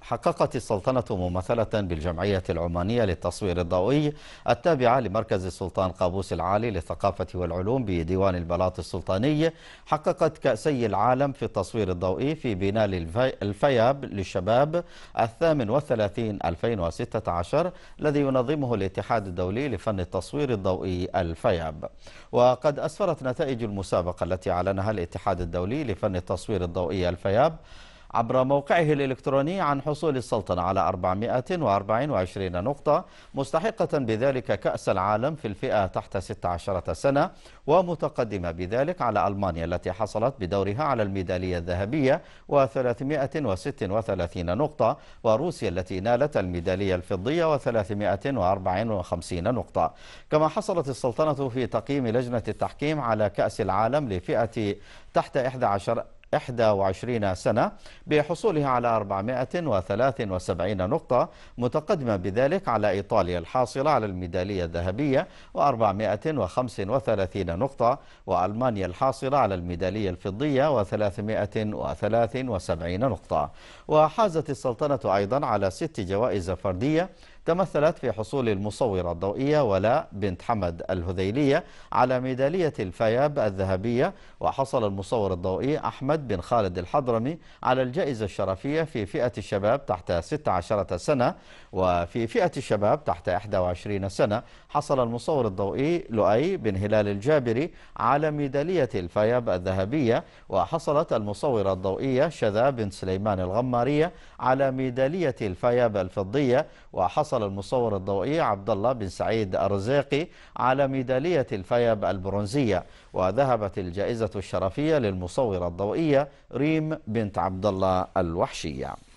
حققت السلطنة ممثلة بالجمعية العمانية للتصوير الضوئي التابعة لمركز السلطان قابوس العالي للثقافة والعلوم بديوان البلاط السلطاني حققت كأسي العالم في التصوير الضوئي في بناء الفياب للشباب الثامن والثلاثين 2016 الذي ينظمه الاتحاد الدولي لفن التصوير الضوئي الفياب وقد أسفرت نتائج المسابقة التي أعلنها الاتحاد الدولي لفن التصوير الضوئي الفياب عبر موقعه الإلكتروني عن حصول السلطنة على 424 نقطة مستحقة بذلك كأس العالم في الفئة تحت 16 سنة ومتقدمة بذلك على ألمانيا التي حصلت بدورها على الميدالية الذهبية و336 نقطة وروسيا التي نالت الميدالية الفضية و354 نقطة كما حصلت السلطنة في تقييم لجنة التحكيم على كأس العالم لفئة تحت 11 21 سنة بحصولها على 473 نقطة متقدمة بذلك على إيطاليا الحاصلة على الميدالية الذهبية و435 نقطة وألمانيا الحاصلة على الميدالية الفضية و373 نقطة وحازت السلطنة أيضا على ست جوائز فردية تمثلت في حصول المصورة الضوئية ولاء بنت حمد الهذيلية على ميدالية الفياب الذهبية وحصل المصور الضوئي أحمد بن خالد الحضرمي على الجائزة الشرفية في فئة الشباب تحت 16 سنة وفي فئة الشباب تحت 21 سنة حصل المصور الضوئي لؤي بن هلال الجابري على ميدالية الفياب الذهبية وحصلت المصورة الضوئية شذا بن سليمان الغمارية على ميدالية الفياب الفضية وحصل حصل المصور الضوئي عبد الله بن سعيد الرزيقي على ميدالية الفيب البرونزية وذهبت الجائزة الشرفية للمصورة الضوئية ريم بنت عبد الله الوحشية